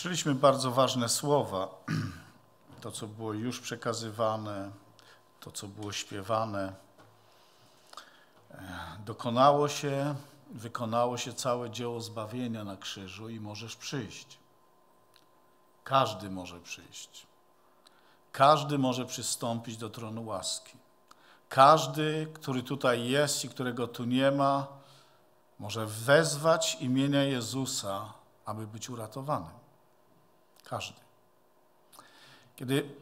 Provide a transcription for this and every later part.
Słyszeliśmy bardzo ważne słowa. To, co było już przekazywane, to, co było śpiewane, e, dokonało się, wykonało się całe dzieło zbawienia na krzyżu i możesz przyjść. Każdy może przyjść. Każdy może przystąpić do tronu łaski. Każdy, który tutaj jest i którego tu nie ma, może wezwać imienia Jezusa, aby być uratowanym. Każdy. Kiedy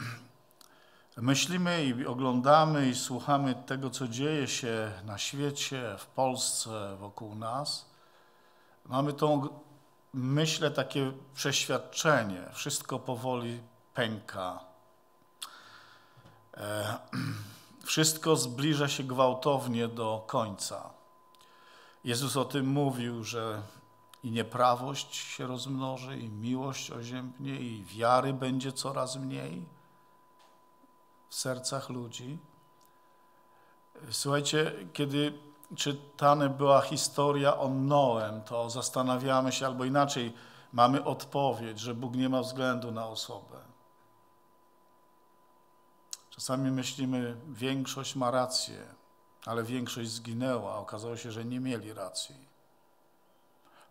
myślimy i oglądamy i słuchamy tego, co dzieje się na świecie, w Polsce, wokół nas, mamy tą, myślę, takie przeświadczenie. Wszystko powoli pęka. E, wszystko zbliża się gwałtownie do końca. Jezus o tym mówił, że i nieprawość się rozmnoży, i miłość oziębnie, i wiary będzie coraz mniej w sercach ludzi. Słuchajcie, kiedy czytana była historia o Noem, to zastanawiamy się, albo inaczej, mamy odpowiedź, że Bóg nie ma względu na osobę. Czasami myślimy, większość ma rację, ale większość zginęła. Okazało się, że nie mieli racji.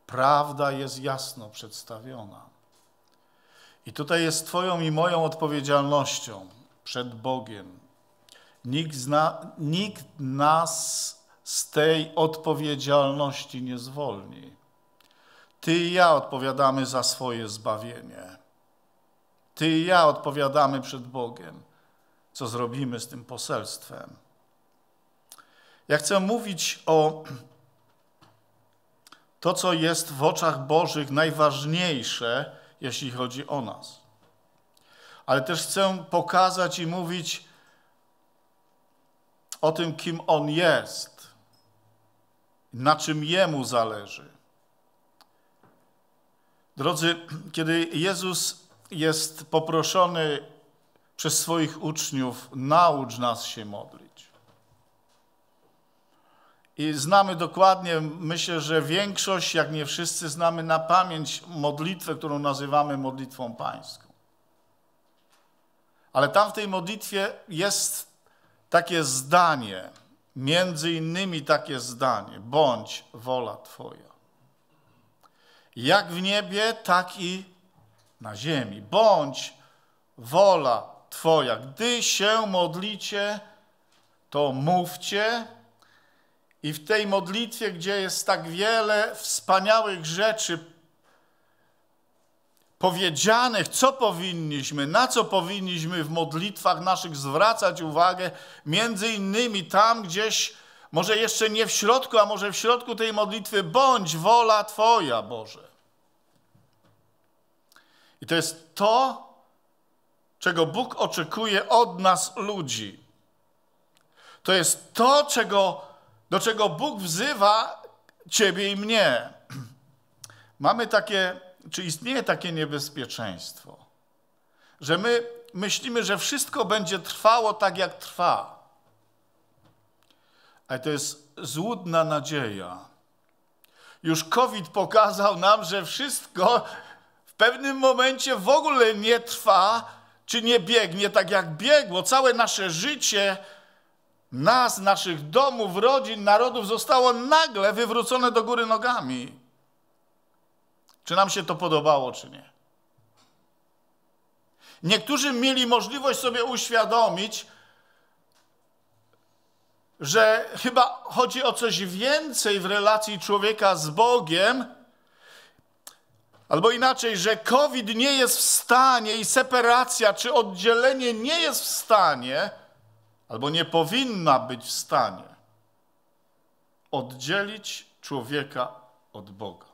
Prawda jest jasno przedstawiona. I tutaj jest Twoją i moją odpowiedzialnością przed Bogiem. Nikt, zna, nikt nas z tej odpowiedzialności nie zwolni. Ty i ja odpowiadamy za swoje zbawienie. Ty i ja odpowiadamy przed Bogiem, co zrobimy z tym poselstwem. Ja chcę mówić o to, co jest w oczach Bożych najważniejsze, jeśli chodzi o nas. Ale też chcę pokazać i mówić o tym, kim On jest, na czym Jemu zależy. Drodzy, kiedy Jezus jest poproszony przez swoich uczniów, naucz nas się modlić i znamy dokładnie, myślę, że większość, jak nie wszyscy, znamy na pamięć modlitwę, którą nazywamy modlitwą pańską. Ale tam w tej modlitwie jest takie zdanie, między innymi takie zdanie, bądź wola Twoja. Jak w niebie, tak i na ziemi. Bądź wola Twoja. Gdy się modlicie, to mówcie, i w tej modlitwie, gdzie jest tak wiele wspaniałych rzeczy powiedzianych, co powinniśmy, na co powinniśmy w modlitwach naszych zwracać uwagę, między innymi tam gdzieś, może jeszcze nie w środku, a może w środku tej modlitwy, bądź wola Twoja, Boże. I to jest to, czego Bóg oczekuje od nas ludzi. To jest to, czego do czego Bóg wzywa ciebie i mnie. Mamy takie, czy istnieje takie niebezpieczeństwo, że my myślimy, że wszystko będzie trwało tak, jak trwa. Ale to jest złudna nadzieja. Już COVID pokazał nam, że wszystko w pewnym momencie w ogóle nie trwa, czy nie biegnie tak, jak biegło. Całe nasze życie nas, naszych domów, rodzin, narodów zostało nagle wywrócone do góry nogami. Czy nam się to podobało, czy nie? Niektórzy mieli możliwość sobie uświadomić, że chyba chodzi o coś więcej w relacji człowieka z Bogiem, albo inaczej, że COVID nie jest w stanie i separacja czy oddzielenie nie jest w stanie albo nie powinna być w stanie oddzielić człowieka od Boga.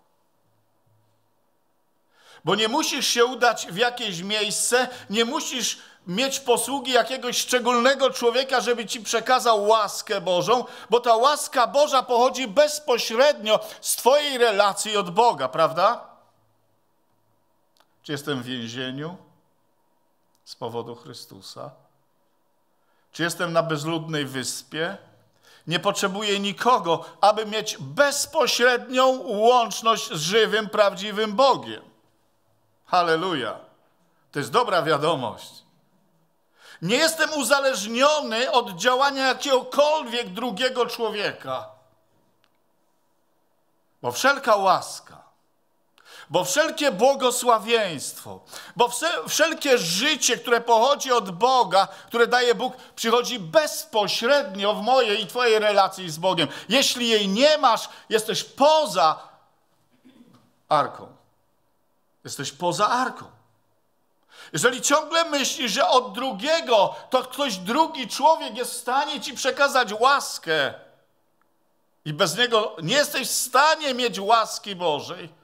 Bo nie musisz się udać w jakieś miejsce, nie musisz mieć posługi jakiegoś szczególnego człowieka, żeby ci przekazał łaskę Bożą, bo ta łaska Boża pochodzi bezpośrednio z Twojej relacji od Boga, prawda? Czy jestem w więzieniu z powodu Chrystusa? Czy jestem na bezludnej wyspie? Nie potrzebuję nikogo, aby mieć bezpośrednią łączność z żywym, prawdziwym Bogiem. Halleluja. To jest dobra wiadomość. Nie jestem uzależniony od działania jakiegokolwiek drugiego człowieka. Bo wszelka łaska, bo wszelkie błogosławieństwo, bo wszelkie życie, które pochodzi od Boga, które daje Bóg, przychodzi bezpośrednio w mojej i Twojej relacji z Bogiem. Jeśli jej nie masz, jesteś poza arką. Jesteś poza arką. Jeżeli ciągle myślisz, że od drugiego to ktoś drugi człowiek jest w stanie ci przekazać łaskę i bez niego nie jesteś w stanie mieć łaski Bożej,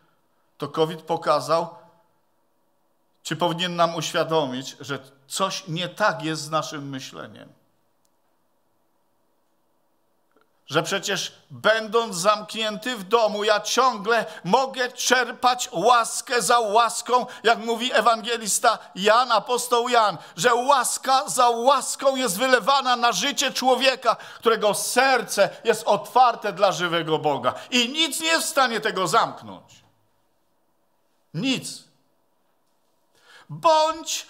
to COVID pokazał, czy powinien nam uświadomić, że coś nie tak jest z naszym myśleniem. Że przecież będąc zamknięty w domu, ja ciągle mogę czerpać łaskę za łaską, jak mówi ewangelista Jan, apostoł Jan, że łaska za łaską jest wylewana na życie człowieka, którego serce jest otwarte dla żywego Boga. I nic nie jest w stanie tego zamknąć. Nic. Bądź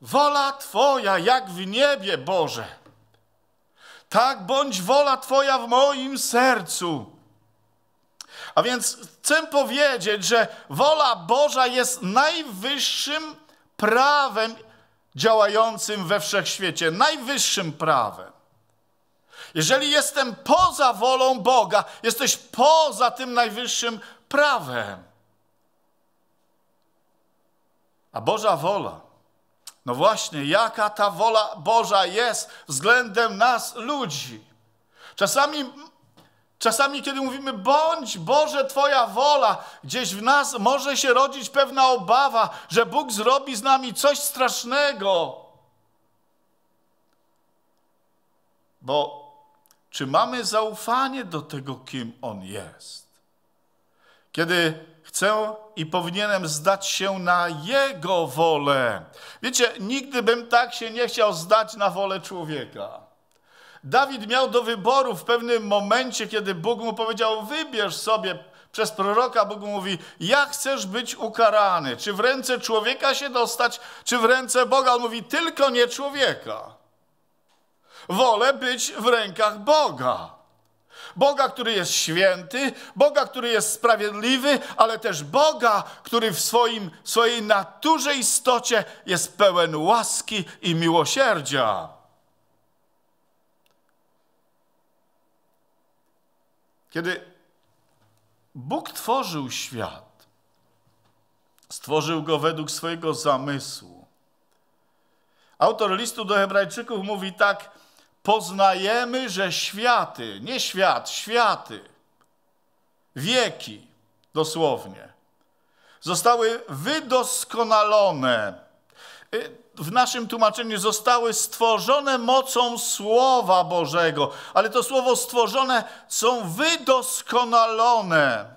wola Twoja, jak w niebie, Boże. Tak bądź wola Twoja w moim sercu. A więc chcę powiedzieć, że wola Boża jest najwyższym prawem działającym we wszechświecie, najwyższym prawem. Jeżeli jestem poza wolą Boga, jesteś poza tym najwyższym prawem. A Boża wola, no właśnie, jaka ta wola Boża jest względem nas, ludzi. Czasami, czasami, kiedy mówimy, bądź Boże Twoja wola, gdzieś w nas może się rodzić pewna obawa, że Bóg zrobi z nami coś strasznego. Bo czy mamy zaufanie do tego, kim On jest? Kiedy Chcę i powinienem zdać się na Jego wolę. Wiecie, nigdy bym tak się nie chciał zdać na wolę człowieka. Dawid miał do wyboru w pewnym momencie, kiedy Bóg mu powiedział: Wybierz sobie. Przez proroka Bóg mówi: Jak chcesz być ukarany? Czy w ręce człowieka się dostać, czy w ręce Boga? On mówi: Tylko nie człowieka. Wolę być w rękach Boga. Boga, który jest święty, Boga, który jest sprawiedliwy, ale też Boga, który w swoim, swojej naturze istocie jest pełen łaski i miłosierdzia. Kiedy Bóg tworzył świat, stworzył go według swojego zamysłu. Autor listu do Hebrajczyków mówi tak: poznajemy, że światy, nie świat, światy, wieki dosłownie, zostały wydoskonalone. Y, w naszym tłumaczeniu zostały stworzone mocą Słowa Bożego, ale to słowo stworzone są wydoskonalone.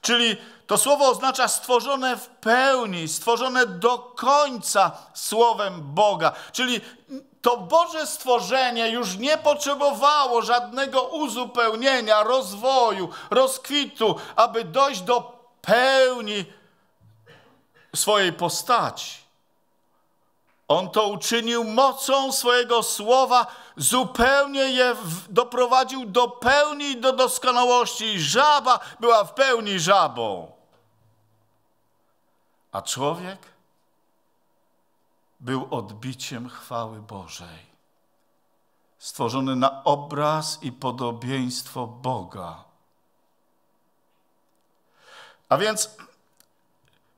Czyli to słowo oznacza stworzone w pełni, stworzone do końca słowem Boga. Czyli to Boże stworzenie już nie potrzebowało żadnego uzupełnienia, rozwoju, rozkwitu, aby dojść do pełni swojej postaci. On to uczynił mocą swojego słowa, zupełnie je doprowadził do pełni, do doskonałości. Żaba była w pełni żabą. A człowiek? był odbiciem chwały Bożej. Stworzony na obraz i podobieństwo Boga. A więc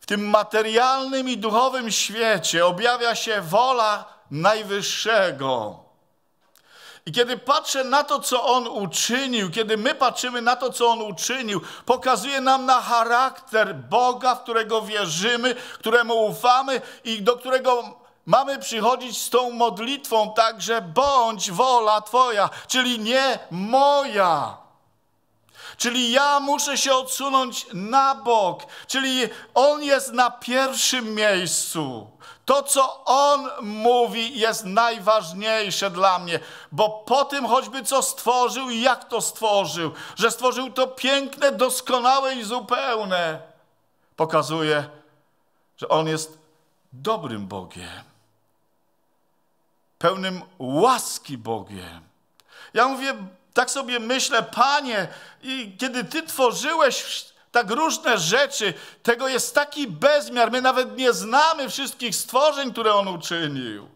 w tym materialnym i duchowym świecie objawia się wola Najwyższego. I kiedy patrzę na to, co On uczynił, kiedy my patrzymy na to, co On uczynił, pokazuje nam na charakter Boga, w którego wierzymy, któremu ufamy i do którego mamy przychodzić z tą modlitwą także bądź wola Twoja, czyli nie moja. Czyli ja muszę się odsunąć na bok, czyli On jest na pierwszym miejscu. To, co On mówi, jest najważniejsze dla mnie, bo po tym choćby co stworzył i jak to stworzył, że stworzył to piękne, doskonałe i zupełne, pokazuje, że On jest dobrym Bogiem pełnym łaski Bogiem. Ja mówię, tak sobie myślę, Panie, i kiedy Ty tworzyłeś tak różne rzeczy, tego jest taki bezmiar, my nawet nie znamy wszystkich stworzeń, które On uczynił.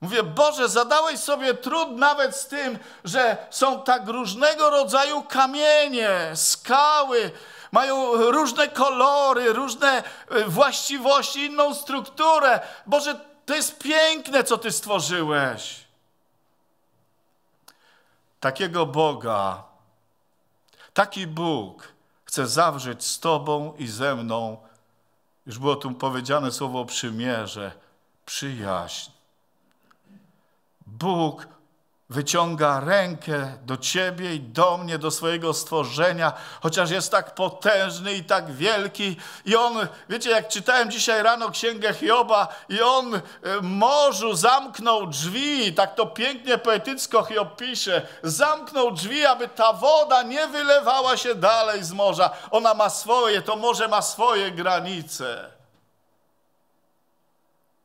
Mówię, Boże, zadałeś sobie trud nawet z tym, że są tak różnego rodzaju kamienie, skały, mają różne kolory, różne y, właściwości, inną strukturę. Boże, to jest piękne, co Ty stworzyłeś. Takiego Boga, taki Bóg chce zawrzeć z Tobą i ze mną, już było tu powiedziane słowo przymierze, przyjaźń. Bóg wyciąga rękę do ciebie i do mnie, do swojego stworzenia, chociaż jest tak potężny i tak wielki. I on, wiecie, jak czytałem dzisiaj rano księgę Hioba, i on e, morzu zamknął drzwi, tak to pięknie poetycko Hiob pisze, zamknął drzwi, aby ta woda nie wylewała się dalej z morza. Ona ma swoje, to morze ma swoje granice.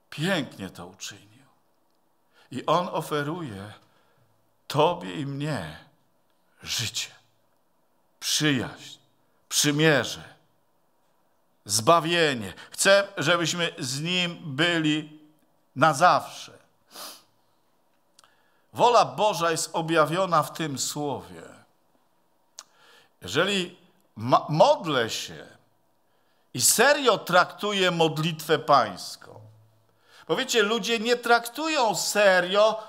Pięknie to uczynił. I on oferuje Tobie i mnie życie, przyjaźń, przymierze, zbawienie. Chcę, żebyśmy z Nim byli na zawsze. Wola Boża jest objawiona w tym słowie. Jeżeli modlę się i serio traktuję modlitwę pańską, bo wiecie, ludzie nie traktują serio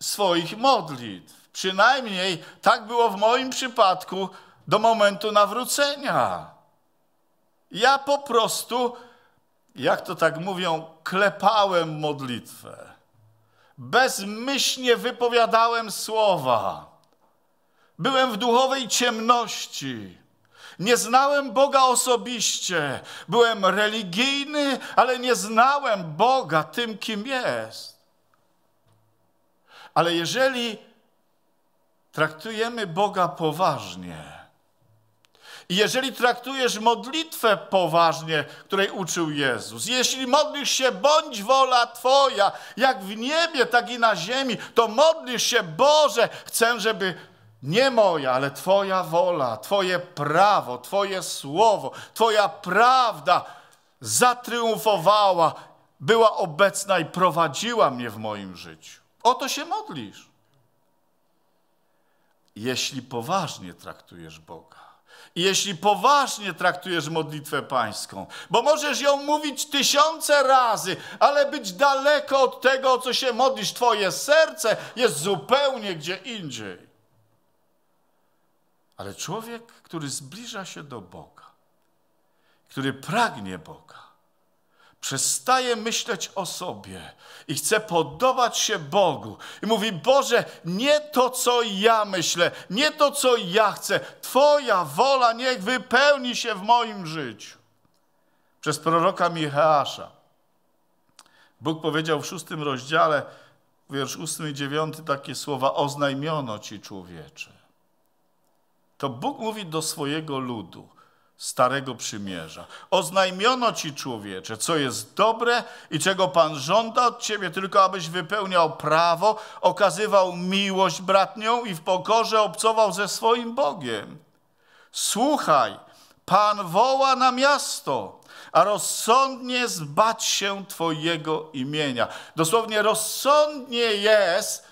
swoich modlitw. Przynajmniej tak było w moim przypadku do momentu nawrócenia. Ja po prostu, jak to tak mówią, klepałem modlitwę. Bezmyślnie wypowiadałem słowa. Byłem w duchowej ciemności. Nie znałem Boga osobiście. Byłem religijny, ale nie znałem Boga tym, kim jest. Ale jeżeli traktujemy Boga poważnie, i jeżeli traktujesz modlitwę poważnie, której uczył Jezus, jeśli modlisz się, bądź wola Twoja, jak w niebie, tak i na ziemi, to modlisz się, Boże, chcę, żeby nie moja, ale Twoja wola, Twoje prawo, Twoje słowo, Twoja prawda zatriumfowała, była obecna i prowadziła mnie w moim życiu. O to się modlisz. Jeśli poważnie traktujesz Boga, jeśli poważnie traktujesz modlitwę pańską, bo możesz ją mówić tysiące razy, ale być daleko od tego, o co się modlisz. Twoje serce jest zupełnie gdzie indziej. Ale człowiek, który zbliża się do Boga, który pragnie Boga, przestaje myśleć o sobie i chce podobać się Bogu. I mówi: Boże, nie to, co ja myślę, nie to, co ja chcę. Twoja wola niech wypełni się w moim życiu. Przez proroka Micheasza. Bóg powiedział w szóstym rozdziale, wiersz ósmy i dziewiąty, takie słowa: Oznajmiono ci człowiecze. To Bóg mówi do swojego ludu. Starego Przymierza. Oznajmiono ci, człowiecze, co jest dobre i czego Pan żąda od ciebie, tylko abyś wypełniał prawo, okazywał miłość bratnią i w pokorze obcował ze swoim Bogiem. Słuchaj, Pan woła na miasto, a rozsądnie zbać się Twojego imienia. Dosłownie rozsądnie jest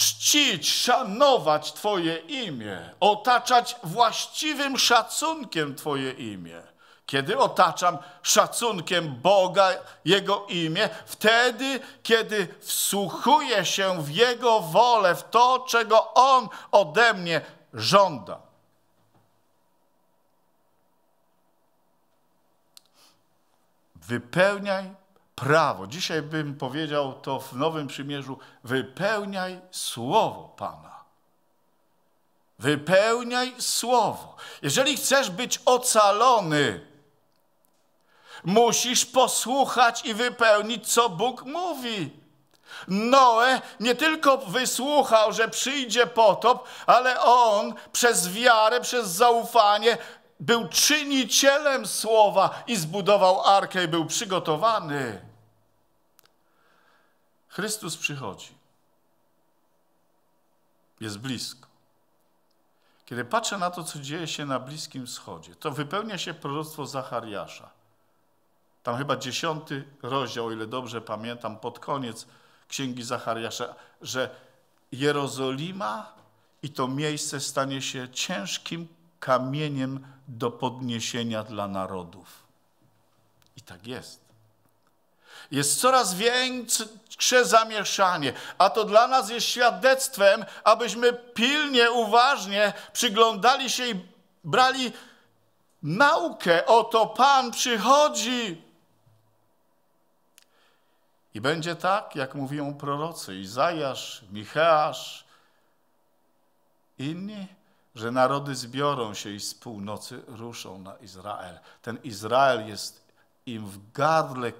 czcić, szanować Twoje imię, otaczać właściwym szacunkiem Twoje imię. Kiedy otaczam szacunkiem Boga, Jego imię, wtedy, kiedy wsłuchuję się w Jego wolę, w to, czego On ode mnie żąda. Wypełniaj prawo. Dzisiaj bym powiedział to w Nowym Przymierzu: wypełniaj słowo Pana. Wypełniaj słowo. Jeżeli chcesz być ocalony, musisz posłuchać i wypełnić, co Bóg mówi. Noe nie tylko wysłuchał, że przyjdzie potop, ale on przez wiarę, przez zaufanie był czynicielem słowa i zbudował arkę i był przygotowany. Chrystus przychodzi. Jest blisko. Kiedy patrzę na to, co dzieje się na Bliskim Wschodzie, to wypełnia się proroctwo Zachariasza. Tam chyba dziesiąty rozdział, o ile dobrze pamiętam, pod koniec Księgi Zachariasza, że Jerozolima i to miejsce stanie się ciężkim kamieniem do podniesienia dla narodów. I tak jest. Jest coraz większe zamieszanie, a to dla nas jest świadectwem, abyśmy pilnie, uważnie przyglądali się i brali naukę. Oto Pan przychodzi. I będzie tak, jak mówią prorocy Izajasz, Micheasz, inni, że narody zbiorą się i z północy ruszą na Izrael. Ten Izrael jest im w gardle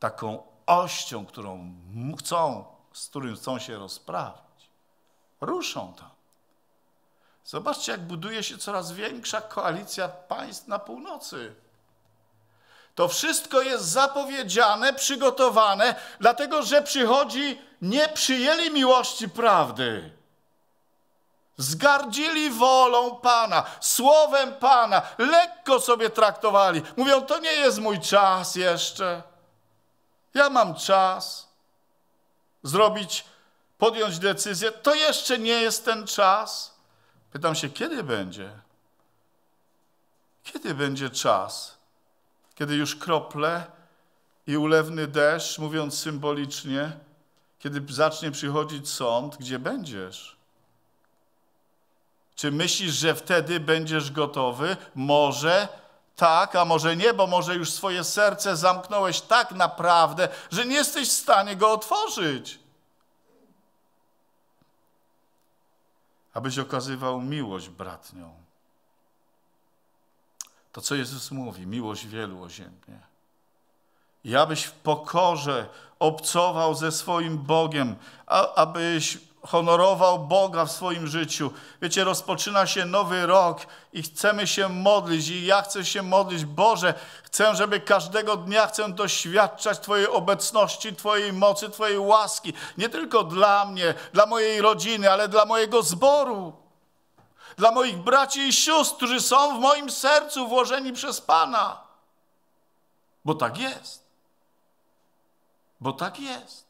taką ością, którą chcą, z którym chcą się rozprawić. Ruszą tam. Zobaczcie, jak buduje się coraz większa koalicja państw na północy. To wszystko jest zapowiedziane, przygotowane, dlatego że przychodzi, nie przyjęli miłości prawdy. Zgardzili wolą Pana, słowem Pana, lekko sobie traktowali. Mówią, to nie jest mój czas jeszcze ja mam czas zrobić, podjąć decyzję, to jeszcze nie jest ten czas. Pytam się, kiedy będzie? Kiedy będzie czas? Kiedy już krople i ulewny deszcz, mówiąc symbolicznie, kiedy zacznie przychodzić sąd, gdzie będziesz? Czy myślisz, że wtedy będziesz gotowy? Może tak, a może nie, bo może już swoje serce zamknąłeś tak naprawdę, że nie jesteś w stanie go otworzyć. Abyś okazywał miłość bratnią. To, co Jezus mówi, miłość wielu oziębnie. I abyś w pokorze obcował ze swoim Bogiem, a, abyś honorował Boga w swoim życiu. Wiecie, rozpoczyna się nowy rok i chcemy się modlić i ja chcę się modlić. Boże, chcę, żeby każdego dnia chcę doświadczać Twojej obecności, Twojej mocy, Twojej łaski. Nie tylko dla mnie, dla mojej rodziny, ale dla mojego zboru. Dla moich braci i sióstr, którzy są w moim sercu włożeni przez Pana. Bo tak jest. Bo tak jest.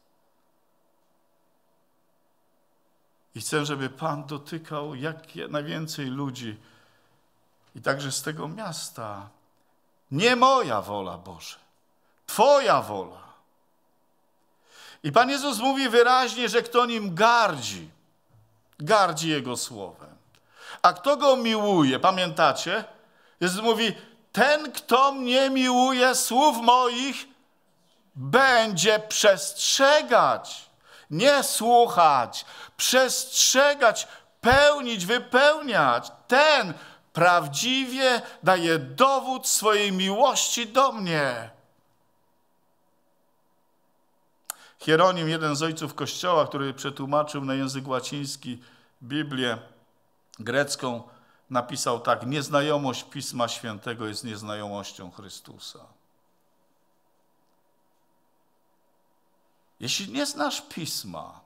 I chcę, żeby Pan dotykał jak najwięcej ludzi i także z tego miasta. Nie moja wola, Boże, Twoja wola. I Pan Jezus mówi wyraźnie, że kto nim gardzi, gardzi Jego słowem. A kto go miłuje, pamiętacie? Jezus mówi, ten, kto mnie miłuje, słów moich będzie przestrzegać nie słuchać, przestrzegać, pełnić, wypełniać. Ten prawdziwie daje dowód swojej miłości do mnie. Hieronim, jeden z ojców Kościoła, który przetłumaczył na język łaciński Biblię grecką, napisał tak: Nieznajomość Pisma Świętego jest nieznajomością Chrystusa. Jeśli nie znasz pisma,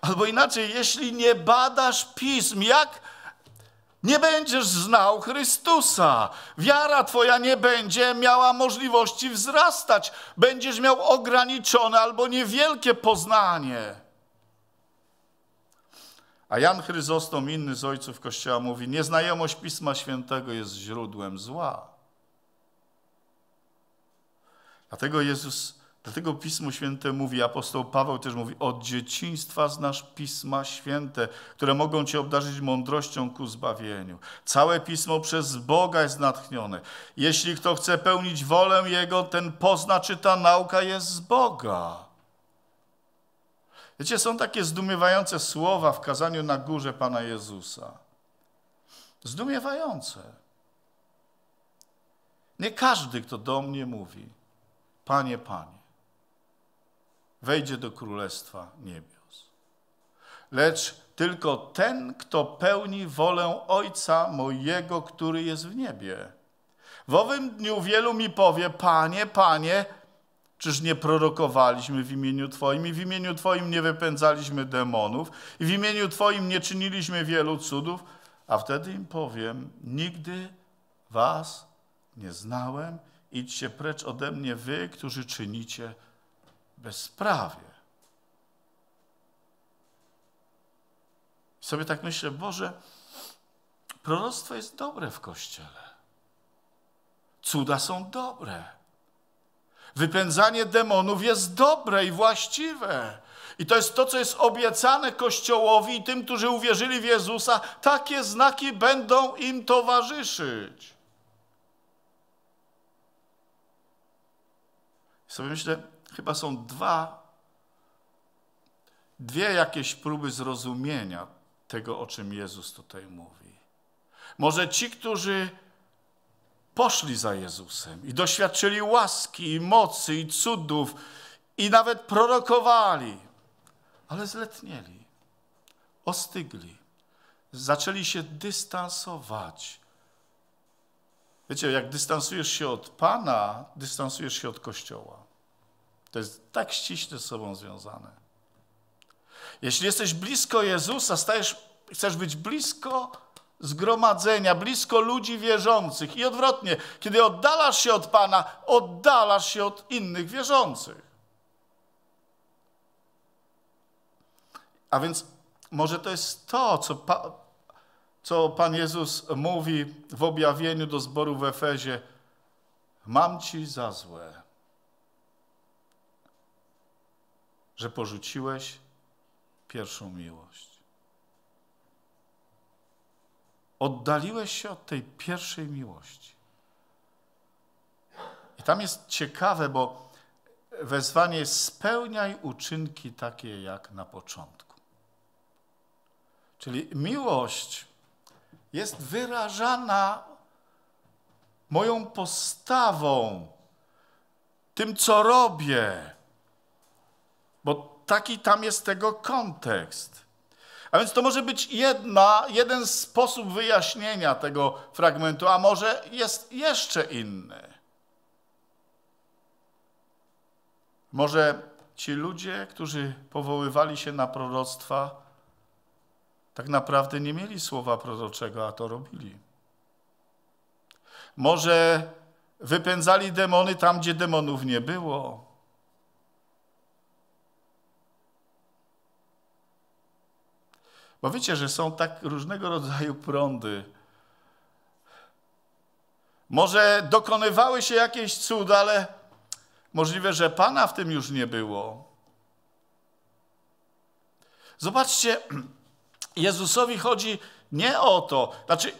albo inaczej, jeśli nie badasz pism, jak nie będziesz znał Chrystusa. Wiara Twoja nie będzie miała możliwości wzrastać. Będziesz miał ograniczone albo niewielkie poznanie. A Jan Chryzostom, inny z ojców Kościoła, mówi: Nieznajomość Pisma Świętego jest źródłem zła. Dlatego Jezus Dlatego Pismo Święte mówi, apostoł Paweł też mówi, od dzieciństwa znasz Pisma Święte, które mogą cię obdarzyć mądrością ku zbawieniu. Całe Pismo przez Boga jest natchnione. Jeśli kto chce pełnić wolę Jego, ten pozna, czy ta nauka jest z Boga. Wiecie, są takie zdumiewające słowa w kazaniu na górze Pana Jezusa. Zdumiewające. Nie każdy, kto do mnie mówi, Panie, Panie, wejdzie do Królestwa Niebios. Lecz tylko ten, kto pełni wolę Ojca mojego, który jest w niebie. W owym dniu wielu mi powie, Panie, Panie, Czyż nie prorokowaliśmy w imieniu Twoim i w imieniu Twoim nie wypędzaliśmy demonów i w imieniu Twoim nie czyniliśmy wielu cudów? A wtedy im powiem, nigdy Was nie znałem, idźcie precz ode mnie wy, którzy czynicie bezprawie. I sobie tak myślę, Boże, proroctwo jest dobre w Kościele. Cuda są dobre. Wypędzanie demonów jest dobre i właściwe. I to jest to, co jest obiecane Kościołowi i tym, którzy uwierzyli w Jezusa. Takie znaki będą im towarzyszyć. I sobie myślę, chyba są dwa, dwie jakieś próby zrozumienia tego, o czym Jezus tutaj mówi. Może ci, którzy poszli za Jezusem i doświadczyli łaski, i mocy, i cudów, i nawet prorokowali, ale zletnieli, ostygli, zaczęli się dystansować. Wiecie, jak dystansujesz się od Pana, dystansujesz się od Kościoła. To jest tak ściśle z sobą związane. Jeśli jesteś blisko Jezusa, stajesz, chcesz być blisko zgromadzenia, blisko ludzi wierzących i odwrotnie, kiedy oddalasz się od Pana, oddalasz się od innych wierzących. A więc może to jest to, co, pa, co Pan Jezus mówi w objawieniu do zboru w Efezie. Mam ci za złe, że porzuciłeś pierwszą miłość. Oddaliłeś się od tej pierwszej miłości. I tam jest ciekawe, bo wezwanie spełniaj uczynki takie jak na początku. Czyli miłość jest wyrażana moją postawą, tym co robię, bo taki tam jest tego kontekst. A więc to może być jedna, jeden sposób wyjaśnienia tego fragmentu, a może jest jeszcze inny. Może ci ludzie, którzy powoływali się na proroctwa, tak naprawdę nie mieli słowa proroczego, a to robili. Może wypędzali demony tam, gdzie demonów nie było. Bo wiecie, że są tak różnego rodzaju prądy. Może dokonywały się jakieś cuda, ale możliwe, że Pana w tym już nie było. Zobaczcie, Jezusowi chodzi nie o to. Znaczy,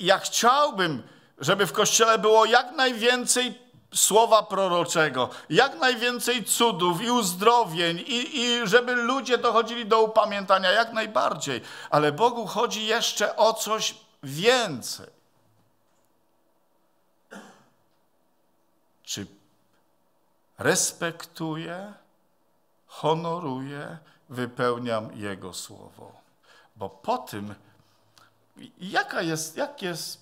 ja chciałbym, żeby w kościele było jak najwięcej słowa proroczego, jak najwięcej cudów i uzdrowień, i, i żeby ludzie dochodzili do upamiętania, jak najbardziej. Ale Bogu chodzi jeszcze o coś więcej. Czy respektuję, honoruję, wypełniam Jego słowo? Bo po tym, jaka jest, jak jest.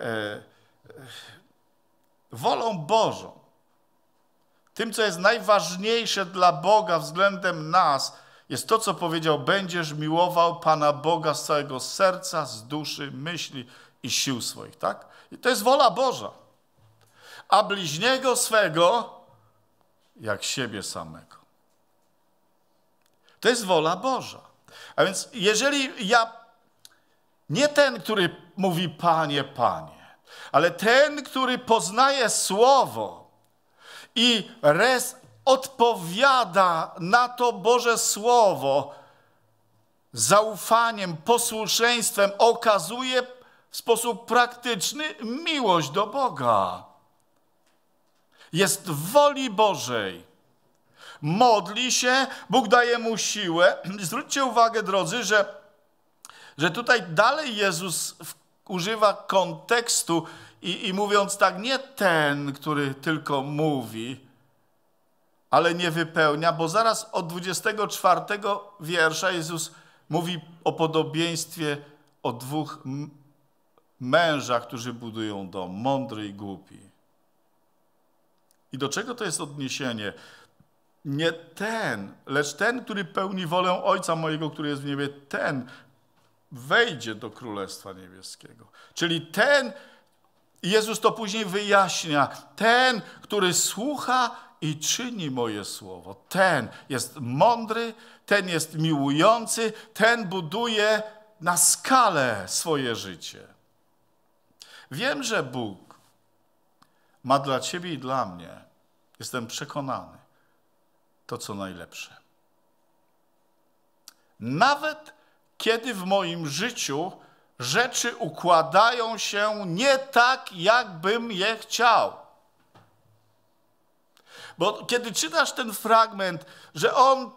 E, wolą Bożą, tym, co jest najważniejsze dla Boga względem nas, jest to, co powiedział: Będziesz miłował Pana Boga z całego serca, z duszy, myśli i sił swoich, tak? I to jest wola Boża. A bliźniego swego jak siebie samego. To jest wola Boża. A więc jeżeli ja, nie ten, który mówi Panie, Panie, ale ten, który poznaje słowo i res odpowiada na to Boże słowo zaufaniem, posłuszeństwem, okazuje w sposób praktyczny miłość do Boga. Jest w woli Bożej. Modli się, Bóg daje mu siłę. Zwróćcie uwagę, drodzy, że, że tutaj dalej Jezus w używa kontekstu i, i mówiąc tak, nie ten, który tylko mówi, ale nie wypełnia, bo zaraz od 24 wiersza Jezus mówi o podobieństwie o dwóch mężach, którzy budują dom, mądry i głupi. I do czego to jest odniesienie? Nie ten, lecz ten, który pełni wolę Ojca mojego, który jest w niebie, ten wejdzie do Królestwa Niebieskiego. Czyli ten, Jezus to później wyjaśnia, ten, który słucha i czyni moje słowo, ten jest mądry, ten jest miłujący, ten buduje na skalę swoje życie. Wiem, że Bóg ma dla ciebie i dla mnie, jestem przekonany, to co najlepsze. Nawet kiedy w moim życiu rzeczy układają się nie tak, jakbym je chciał. Bo kiedy czytasz ten fragment, że on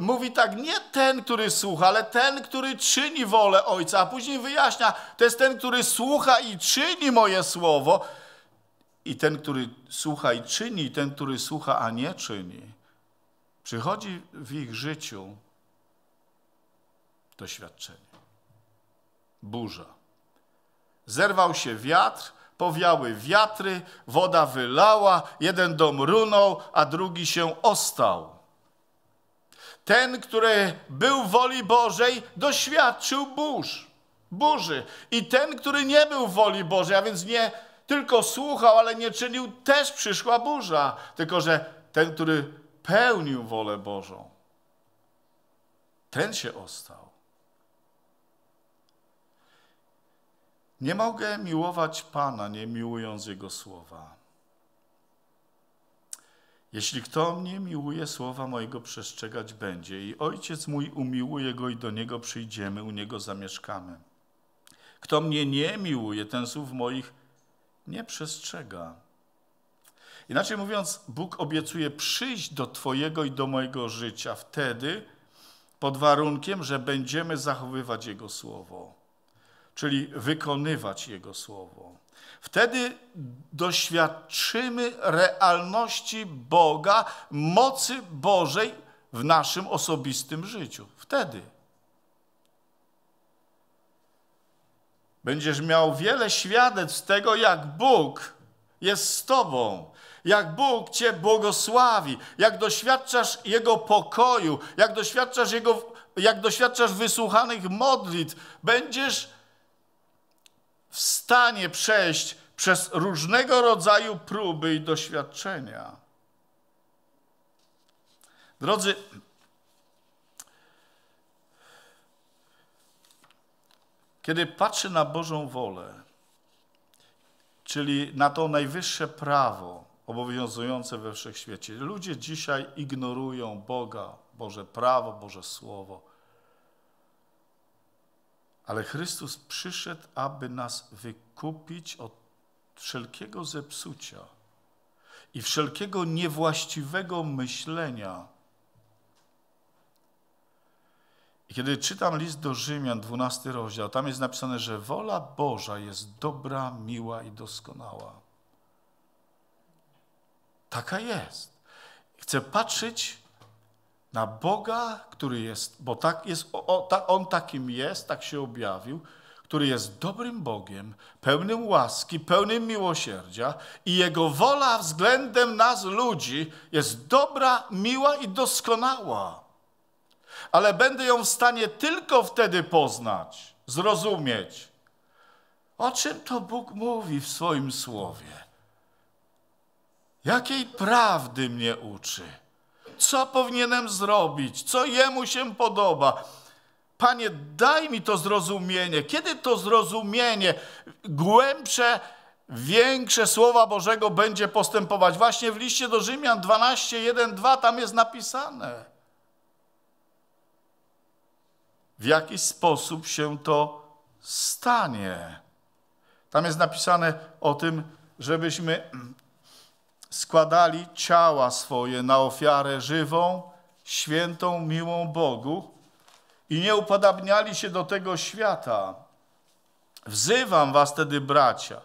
mówi tak, nie ten, który słucha, ale ten, który czyni wolę Ojca, a później wyjaśnia, to jest ten, który słucha i czyni moje słowo, i ten, który słucha i czyni, i ten, który słucha, a nie czyni. Przychodzi w ich życiu doświadczenie. Burza. Zerwał się wiatr, powiały wiatry, woda wylała, jeden dom runął, a drugi się ostał. Ten, który był w woli Bożej, doświadczył burz, burzy. I ten, który nie był w woli Bożej, a więc nie tylko słuchał, ale nie czynił, też przyszła burza. Tylko, że ten, który pełnił wolę Bożą, ten się ostał. Nie mogę miłować Pana, nie miłując Jego słowa. Jeśli kto mnie miłuje, słowa mojego przestrzegać będzie i Ojciec mój umiłuje go i do Niego przyjdziemy, u Niego zamieszkamy. Kto mnie nie miłuje, ten słów moich nie przestrzega. Inaczej mówiąc, Bóg obiecuje przyjść do Twojego i do mojego życia wtedy, pod warunkiem, że będziemy zachowywać Jego słowo czyli wykonywać Jego Słowo. Wtedy doświadczymy realności Boga, mocy Bożej w naszym osobistym życiu. Wtedy. Będziesz miał wiele świadectw tego, jak Bóg jest z Tobą, jak Bóg Cię błogosławi, jak doświadczasz Jego pokoju, jak doświadczasz Jego jak doświadczasz wysłuchanych modlitw, będziesz w stanie przejść przez różnego rodzaju próby i doświadczenia. Drodzy, kiedy patrzy na Bożą wolę, czyli na to najwyższe prawo obowiązujące we wszechświecie, ludzie dzisiaj ignorują Boga, Boże prawo, Boże słowo. Ale Chrystus przyszedł, aby nas wykupić od wszelkiego zepsucia i wszelkiego niewłaściwego myślenia. I kiedy czytam list do Rzymian, 12 rozdział, tam jest napisane, że wola Boża jest dobra, miła i doskonała. Taka jest. Chcę patrzeć na Boga, który jest, bo tak jest, On takim jest, tak się objawił, który jest dobrym Bogiem, pełnym łaski, pełnym miłosierdzia i Jego wola względem nas ludzi jest dobra, miła i doskonała. Ale będę ją w stanie tylko wtedy poznać, zrozumieć, o czym to Bóg mówi w swoim słowie. Jakiej prawdy mnie uczy? co powinienem zrobić, co jemu się podoba. Panie, daj mi to zrozumienie. Kiedy to zrozumienie głębsze, większe Słowa Bożego będzie postępować? Właśnie w liście do Rzymian 12, 1, 2 tam jest napisane. W jaki sposób się to stanie? Tam jest napisane o tym, żebyśmy składali ciała swoje na ofiarę żywą, świętą, miłą Bogu i nie upodabniali się do tego świata. Wzywam was tedy, bracia,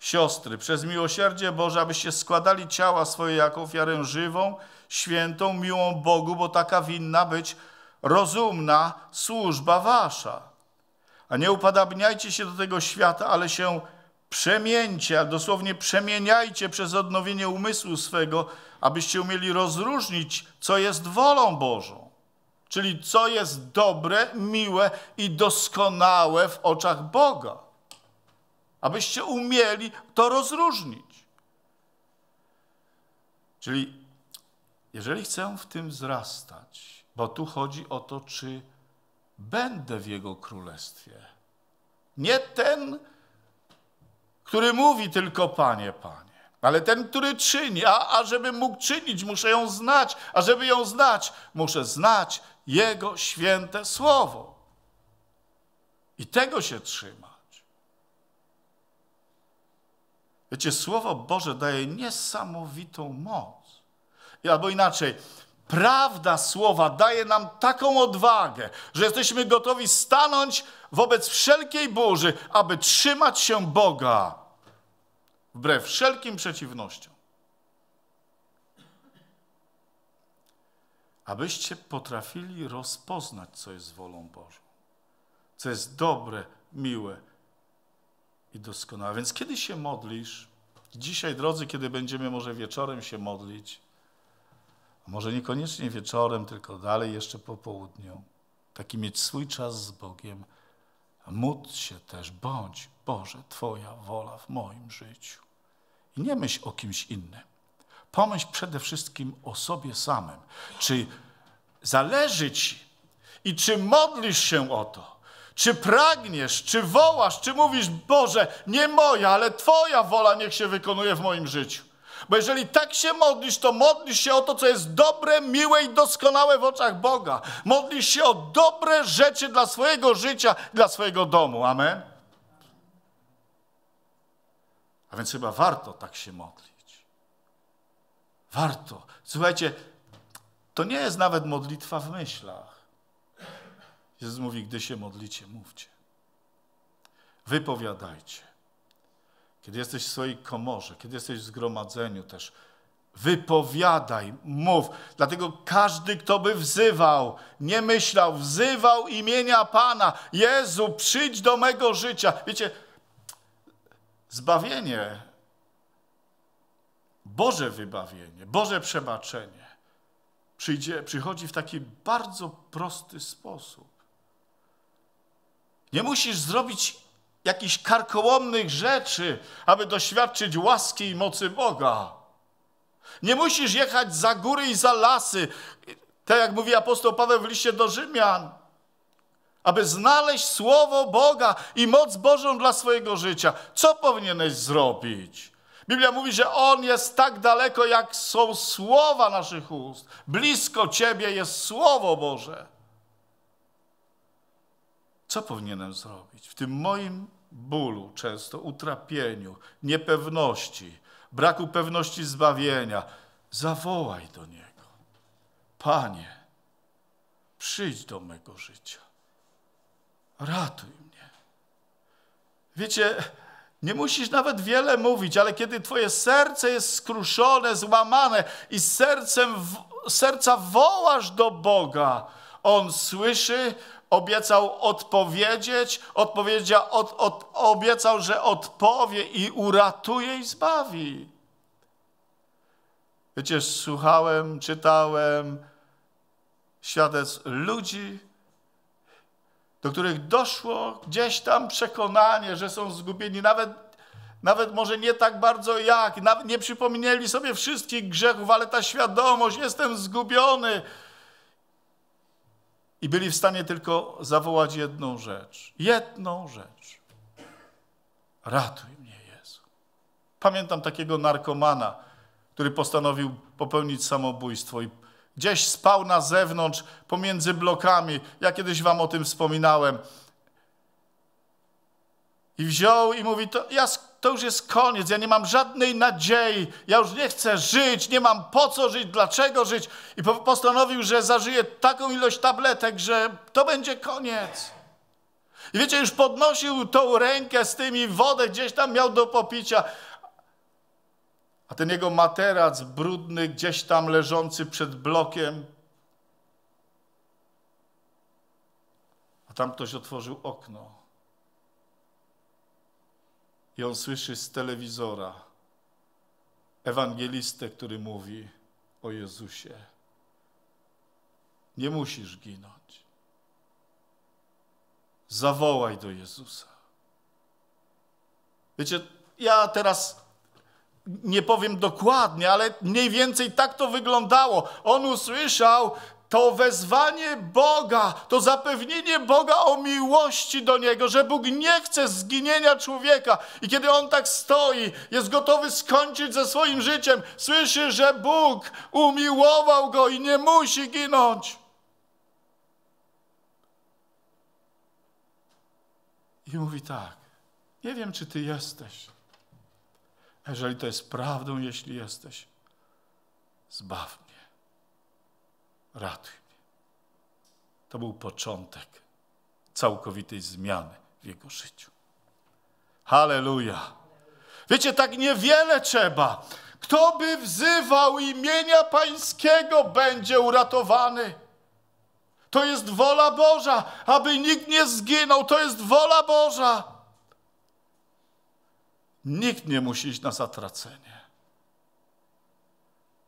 siostry, przez miłosierdzie Boże, abyście składali ciała swoje jako ofiarę żywą, świętą, miłą Bogu, bo taka winna być rozumna służba wasza. A nie upadabniajcie się do tego świata, ale się przemięcia, dosłownie przemieniajcie przez odnowienie umysłu swego, abyście umieli rozróżnić, co jest wolą Bożą. Czyli co jest dobre, miłe i doskonałe w oczach Boga. Abyście umieli to rozróżnić. Czyli jeżeli chcę w tym wzrastać, bo tu chodzi o to, czy będę w Jego królestwie. Nie ten, który mówi tylko Panie, Panie, ale ten, który czyni, a, a żeby mógł czynić, muszę ją znać, a żeby ją znać, muszę znać Jego święte Słowo. I tego się trzymać. Wiecie, Słowo Boże daje niesamowitą moc. Albo inaczej, prawda Słowa daje nam taką odwagę, że jesteśmy gotowi stanąć wobec wszelkiej burzy, aby trzymać się Boga wbrew wszelkim przeciwnościom. Abyście potrafili rozpoznać, co jest wolą Bożą, co jest dobre, miłe i doskonałe. Więc kiedy się modlisz, dzisiaj, drodzy, kiedy będziemy może wieczorem się modlić, może niekoniecznie wieczorem, tylko dalej jeszcze po południu, taki mieć swój czas z Bogiem módl się też, bądź Boże, Twoja wola w moim życiu. I nie myśl o kimś innym. Pomyśl przede wszystkim o sobie samym. Czy zależy Ci i czy modlisz się o to? Czy pragniesz, czy wołasz, czy mówisz, Boże, nie moja, ale Twoja wola niech się wykonuje w moim życiu? Bo jeżeli tak się modlisz, to modlisz się o to, co jest dobre, miłe i doskonałe w oczach Boga. Modlisz się o dobre rzeczy dla swojego życia, dla swojego domu. Amen. A więc chyba warto tak się modlić. Warto. Słuchajcie, to nie jest nawet modlitwa w myślach. Jezus mówi, gdy się modlicie, mówcie. Wypowiadajcie kiedy jesteś w swojej komorze, kiedy jesteś w zgromadzeniu też, wypowiadaj, mów. Dlatego każdy, kto by wzywał, nie myślał, wzywał imienia Pana, Jezu, przyjdź do mego życia. Wiecie, zbawienie, Boże wybawienie, Boże przebaczenie przyjdzie, przychodzi w taki bardzo prosty sposób. Nie musisz zrobić jakichś karkołomnych rzeczy, aby doświadczyć łaski i mocy Boga. Nie musisz jechać za góry i za lasy, tak jak mówi apostoł Paweł w liście do Rzymian, aby znaleźć słowo Boga i moc Bożą dla swojego życia. Co powinieneś zrobić? Biblia mówi, że On jest tak daleko, jak są słowa naszych ust. Blisko Ciebie jest Słowo Boże. Co powinienem zrobić w tym moim bólu, często utrapieniu, niepewności, braku pewności zbawienia, zawołaj do Niego. Panie, przyjdź do mego życia. Ratuj mnie. Wiecie, nie musisz nawet wiele mówić, ale kiedy twoje serce jest skruszone, złamane i sercem, serca wołasz do Boga, On słyszy, obiecał odpowiedzieć, odpowiedział, od, od, obiecał, że odpowie i uratuje i zbawi. Wiecie, słuchałem, czytałem świadectw ludzi, do których doszło gdzieś tam przekonanie, że są zgubieni, nawet, nawet może nie tak bardzo jak, nie przypomnieli sobie wszystkich grzechów, ale ta świadomość, jestem zgubiony, i byli w stanie tylko zawołać jedną rzecz. Jedną rzecz. Ratuj mnie, Jezu. Pamiętam takiego narkomana, który postanowił popełnić samobójstwo i gdzieś spał na zewnątrz, pomiędzy blokami. Ja kiedyś wam o tym wspominałem. I wziął i mówi, to ja to już jest koniec, ja nie mam żadnej nadziei, ja już nie chcę żyć, nie mam po co żyć, dlaczego żyć. I postanowił, że zażyje taką ilość tabletek, że to będzie koniec. I wiecie, już podnosił tą rękę z tymi wodę gdzieś tam miał do popicia. A ten jego materac brudny, gdzieś tam leżący przed blokiem. A tam ktoś otworzył okno i on słyszy z telewizora ewangelistę, który mówi o Jezusie. Nie musisz ginąć. Zawołaj do Jezusa. Wiecie, ja teraz nie powiem dokładnie, ale mniej więcej tak to wyglądało. On usłyszał to wezwanie Boga, to zapewnienie Boga o miłości do Niego, że Bóg nie chce zginienia człowieka. I kiedy on tak stoi, jest gotowy skończyć ze swoim życiem, słyszy, że Bóg umiłował go i nie musi ginąć. I mówi tak: Nie wiem, czy Ty jesteś. Jeżeli to jest prawdą, jeśli jesteś, zbaw ratuj mnie. To był początek całkowitej zmiany w jego życiu. Halleluja. Wiecie, tak niewiele trzeba. Kto by wzywał imienia Pańskiego, będzie uratowany. To jest wola Boża, aby nikt nie zginął. To jest wola Boża. Nikt nie musi iść na zatracenie.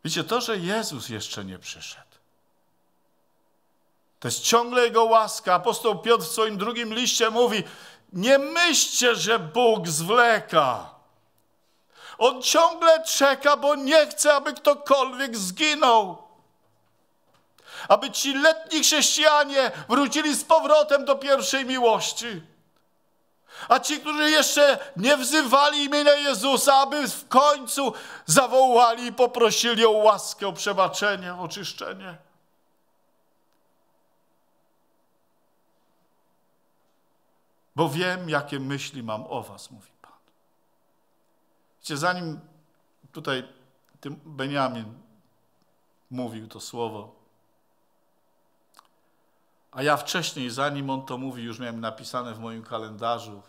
Wiecie, to, że Jezus jeszcze nie przyszedł, to jest ciągle Jego łaska. Apostoł Piotr w swoim drugim liście mówi: Nie myślcie, że Bóg zwleka. On ciągle czeka, bo nie chce, aby ktokolwiek zginął. Aby ci letni chrześcijanie wrócili z powrotem do pierwszej miłości. A ci, którzy jeszcze nie wzywali imienia Jezusa, aby w końcu zawołali i poprosili o łaskę, o przebaczenie, o oczyszczenie. bo wiem, jakie myśli mam o was, mówi Pan. Wiecie, zanim tutaj Beniamin mówił to słowo, a ja wcześniej, zanim on to mówi, już miałem napisane w moim kalendarzu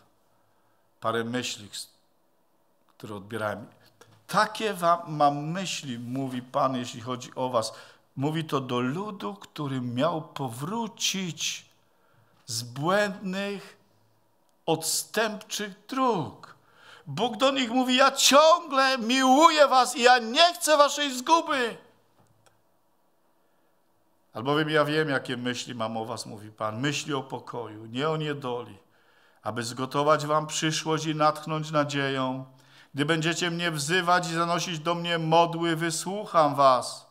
parę myśli, które odbierałem. Takie wam mam myśli, mówi Pan, jeśli chodzi o was. Mówi to do ludu, który miał powrócić z błędnych, odstępczych dróg. Bóg do nich mówi: Ja ciągle miłuję Was i ja nie chcę Waszej zguby. Albowiem ja wiem, jakie myśli mam o Was, mówi Pan. Myśli o pokoju, nie o niedoli, aby zgotować Wam przyszłość i natchnąć nadzieją. Gdy będziecie mnie wzywać i zanosić do mnie modły, wysłucham Was.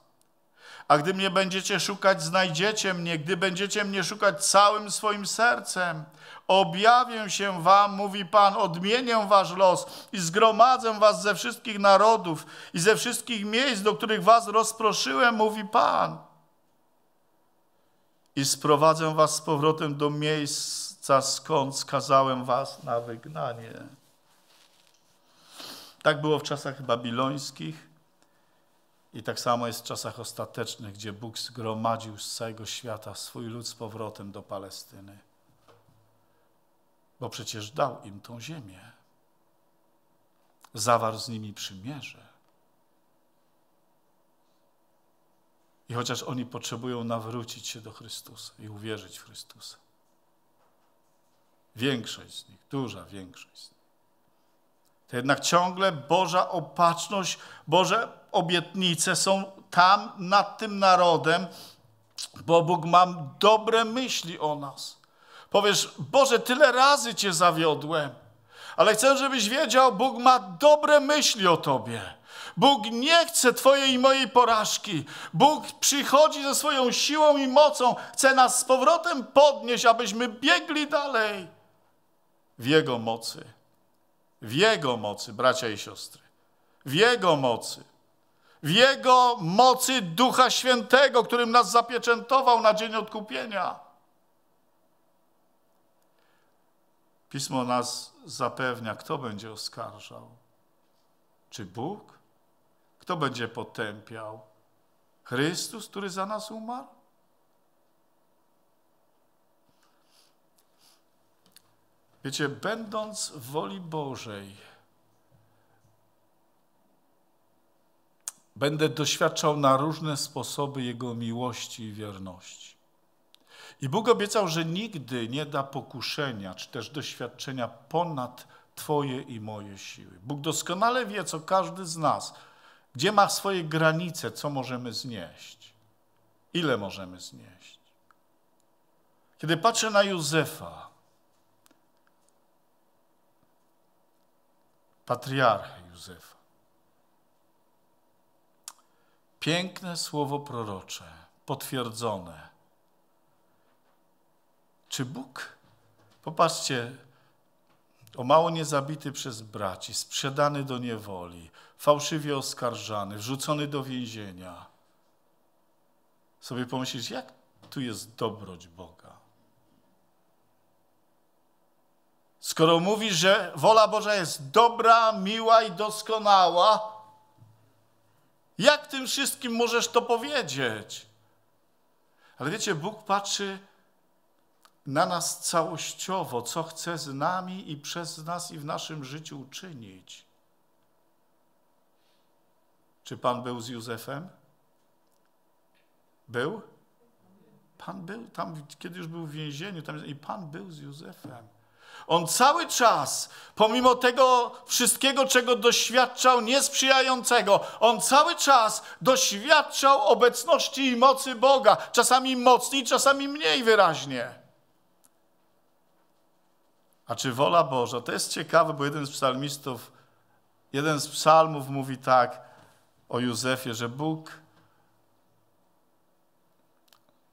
A gdy mnie będziecie szukać, znajdziecie mnie. Gdy będziecie mnie szukać całym swoim sercem, objawię się wam, mówi Pan, odmienię wasz los i zgromadzę was ze wszystkich narodów i ze wszystkich miejsc, do których was rozproszyłem, mówi Pan. I sprowadzę was z powrotem do miejsca, skąd skazałem was na wygnanie. Tak było w czasach babilońskich, i tak samo jest w czasach ostatecznych, gdzie Bóg zgromadził z całego świata swój lud z powrotem do Palestyny. Bo przecież dał im tą ziemię. Zawarł z nimi przymierze. I chociaż oni potrzebują nawrócić się do Chrystusa i uwierzyć w Chrystusa. Większość z nich, duża większość z nich. To jednak ciągle Boża opatrzność, Boże obietnice są tam nad tym narodem, bo Bóg mam dobre myśli o nas. Powiesz, Boże, tyle razy Cię zawiodłem, ale chcę, żebyś wiedział, Bóg ma dobre myśli o Tobie. Bóg nie chce Twojej i mojej porażki. Bóg przychodzi ze swoją siłą i mocą, chce nas z powrotem podnieść, abyśmy biegli dalej. W Jego mocy. W Jego mocy, bracia i siostry. W Jego mocy w Jego mocy Ducha Świętego, którym nas zapieczętował na dzień odkupienia. Pismo nas zapewnia, kto będzie oskarżał. Czy Bóg? Kto będzie potępiał? Chrystus, który za nas umarł? Wiecie, będąc w woli Bożej, Będę doświadczał na różne sposoby Jego miłości i wierności. I Bóg obiecał, że nigdy nie da pokuszenia, czy też doświadczenia ponad Twoje i moje siły. Bóg doskonale wie, co każdy z nas, gdzie ma swoje granice, co możemy znieść, ile możemy znieść. Kiedy patrzę na Józefa, patriarchę Józefa, Piękne słowo prorocze, potwierdzone. Czy Bóg, popatrzcie, o mało nie zabity przez braci, sprzedany do niewoli, fałszywie oskarżany, wrzucony do więzienia, sobie pomyślisz, jak tu jest dobroć Boga? Skoro mówi, że wola Boża jest dobra, miła i doskonała, jak tym wszystkim możesz to powiedzieć? Ale wiecie, Bóg patrzy na nas całościowo, co chce z nami i przez nas i w naszym życiu uczynić. Czy Pan był z Józefem? Był? Pan był tam, kiedy już był w więzieniu, tam, i Pan był z Józefem. On cały czas, pomimo tego wszystkiego, czego doświadczał niesprzyjającego, on cały czas doświadczał obecności i mocy Boga, czasami mocniej, czasami mniej wyraźnie. A czy wola Boża? To jest ciekawe, bo jeden z psalmistów, jeden z psalmów mówi tak o Józefie, że Bóg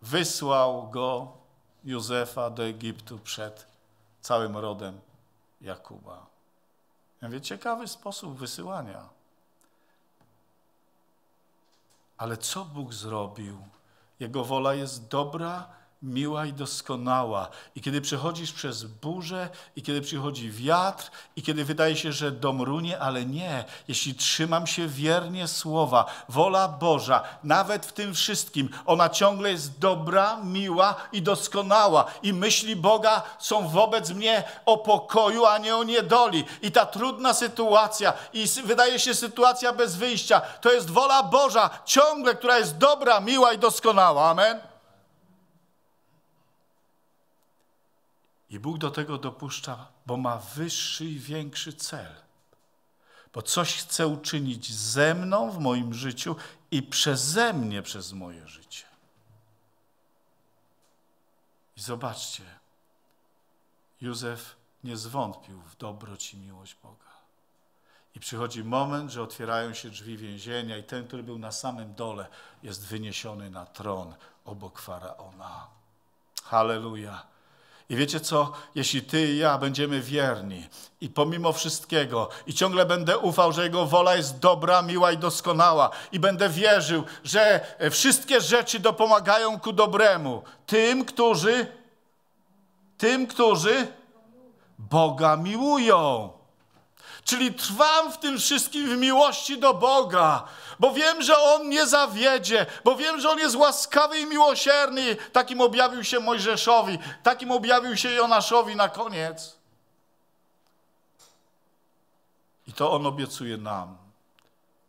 wysłał go, Józefa, do Egiptu przed całym rodem Jakuba. Ja mówię, ciekawy sposób wysyłania. Ale co Bóg zrobił? Jego wola jest dobra, miła i doskonała. I kiedy przechodzisz przez burzę, i kiedy przychodzi wiatr, i kiedy wydaje się, że dom runie, ale nie. Jeśli trzymam się wiernie słowa, wola Boża, nawet w tym wszystkim, ona ciągle jest dobra, miła i doskonała. I myśli Boga są wobec mnie o pokoju, a nie o niedoli. I ta trudna sytuacja, i wydaje się sytuacja bez wyjścia, to jest wola Boża ciągle, która jest dobra, miła i doskonała. Amen. I Bóg do tego dopuszcza, bo ma wyższy i większy cel. Bo coś chce uczynić ze mną w moim życiu i przeze mnie przez moje życie. I zobaczcie, Józef nie zwątpił w dobroć i miłość Boga. I przychodzi moment, że otwierają się drzwi więzienia, i ten, który był na samym dole, jest wyniesiony na tron obok faraona. Halleluja. I wiecie co? Jeśli ty i ja będziemy wierni i pomimo wszystkiego, i ciągle będę ufał, że Jego wola jest dobra, miła i doskonała, i będę wierzył, że e, wszystkie rzeczy dopomagają ku dobremu tym, którzy, tym, którzy Boga miłują. Czyli trwam w tym wszystkim w miłości do Boga, bo wiem, że On nie zawiedzie, bo wiem, że On jest łaskawy i miłosierny. Takim objawił się Mojżeszowi, takim objawił się Jonaszowi na koniec. I to On obiecuje nam.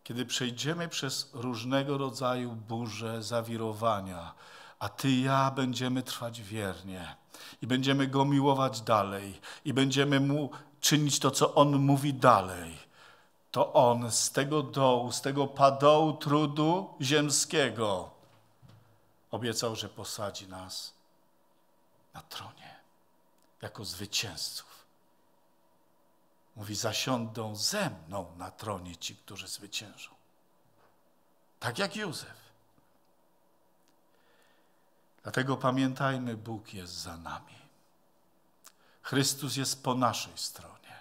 Kiedy przejdziemy przez różnego rodzaju burze, zawirowania, a Ty i ja będziemy trwać wiernie i będziemy Go miłować dalej i będziemy Mu czynić to, co On mówi dalej, to On z tego dołu, z tego padołu trudu ziemskiego obiecał, że posadzi nas na tronie jako zwycięzców. Mówi, zasiądą ze mną na tronie ci, którzy zwyciężą. Tak jak Józef. Dlatego pamiętajmy, Bóg jest za nami. Chrystus jest po naszej stronie.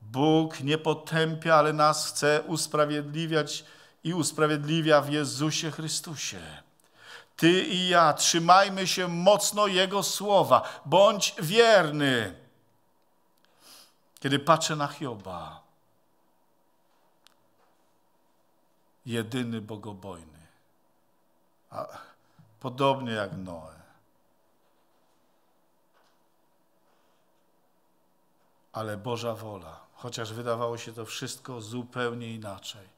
Bóg nie potępia, ale nas chce usprawiedliwiać i usprawiedliwia w Jezusie Chrystusie. Ty i ja trzymajmy się mocno Jego słowa. Bądź wierny. Kiedy patrzę na Hioba, jedyny bogobojny, a podobnie jak Noe, ale Boża wola, chociaż wydawało się to wszystko zupełnie inaczej.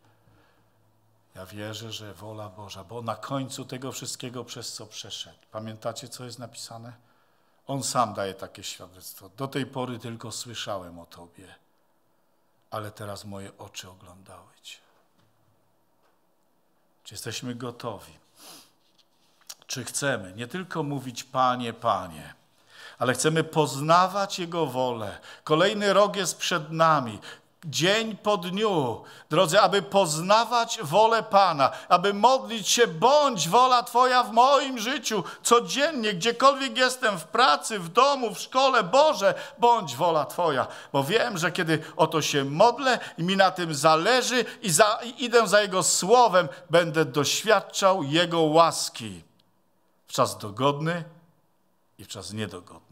Ja wierzę, że wola Boża, bo na końcu tego wszystkiego, przez co przeszedł. Pamiętacie, co jest napisane? On sam daje takie świadectwo. Do tej pory tylko słyszałem o Tobie, ale teraz moje oczy oglądały Cię. Czy jesteśmy gotowi? Czy chcemy nie tylko mówić Panie, Panie, ale chcemy poznawać Jego wolę. Kolejny rok jest przed nami. Dzień po dniu, drodzy, aby poznawać wolę Pana, aby modlić się, bądź wola Twoja w moim życiu, codziennie, gdziekolwiek jestem, w pracy, w domu, w szkole, Boże, bądź wola Twoja, bo wiem, że kiedy o to się modlę i mi na tym zależy i, za, i idę za Jego słowem, będę doświadczał Jego łaski w czas dogodny i w czas niedogodny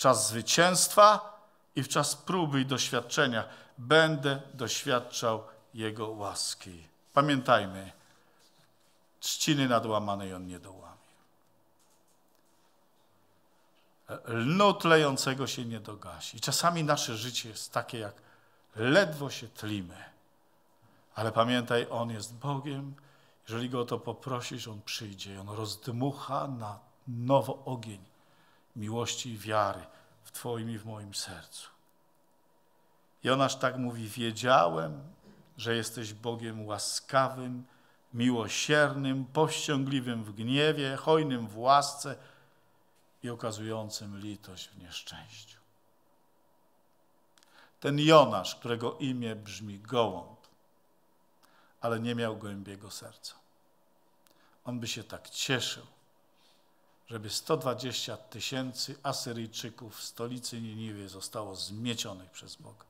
czas zwycięstwa i w czas próby i doświadczenia. Będę doświadczał Jego łaski. Pamiętajmy, trzciny nadłamanej On nie dołamie. Lnu lejącego się nie dogasi. I czasami nasze życie jest takie, jak ledwo się tlimy. Ale pamiętaj, On jest Bogiem. Jeżeli Go o to poprosisz, On przyjdzie. On rozdmucha na nowo ogień miłości i wiary w Twoim i w moim sercu. Jonasz tak mówi: Wiedziałem, że jesteś Bogiem łaskawym, miłosiernym, powściągliwym w gniewie, hojnym w łasce i okazującym litość w nieszczęściu. Ten Jonasz, którego imię brzmi gołąb, ale nie miał głębiego serca. On by się tak cieszył, żeby 120 tysięcy Asyryjczyków w stolicy Niniwie zostało zmiecionych przez Boga.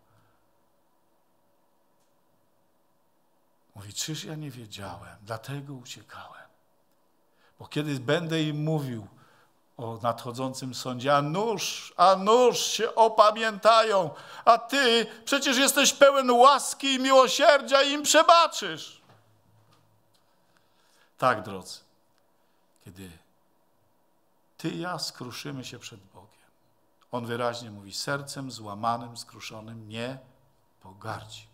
Mówi, czyż ja nie wiedziałem, dlatego uciekałem. Bo kiedy będę im mówił o nadchodzącym sądzie, a nóż, a nóż się opamiętają, a ty przecież jesteś pełen łaski i miłosierdzia i im przebaczysz. Tak, drodzy, kiedy ty i ja skruszymy się przed Bogiem. On wyraźnie mówi, sercem złamanym, skruszonym nie pogardzi.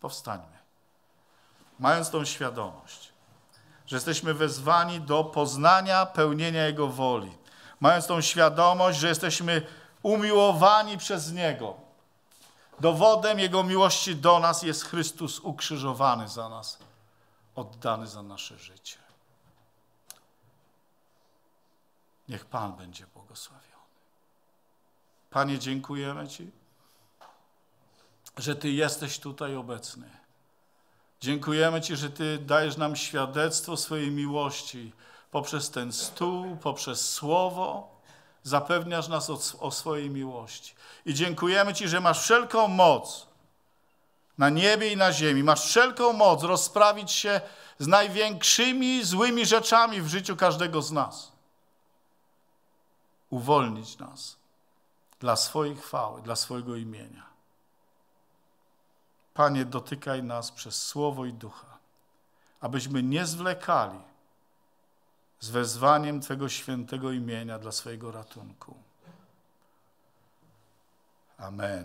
Powstańmy. Mając tą świadomość, że jesteśmy wezwani do poznania, pełnienia Jego woli. Mając tą świadomość, że jesteśmy umiłowani przez Niego. Dowodem Jego miłości do nas jest Chrystus ukrzyżowany za nas, oddany za nasze życie. Niech Pan będzie błogosławiony. Panie, dziękujemy Ci, że Ty jesteś tutaj obecny. Dziękujemy Ci, że Ty dajesz nam świadectwo swojej miłości poprzez ten stół, poprzez słowo. Zapewniasz nas o, o swojej miłości. I dziękujemy Ci, że masz wszelką moc na niebie i na ziemi. Masz wszelką moc rozprawić się z największymi złymi rzeczami w życiu każdego z nas uwolnić nas dla swojej chwały, dla swojego imienia. Panie, dotykaj nas przez Słowo i Ducha, abyśmy nie zwlekali z wezwaniem Twego świętego imienia dla swojego ratunku. Amen.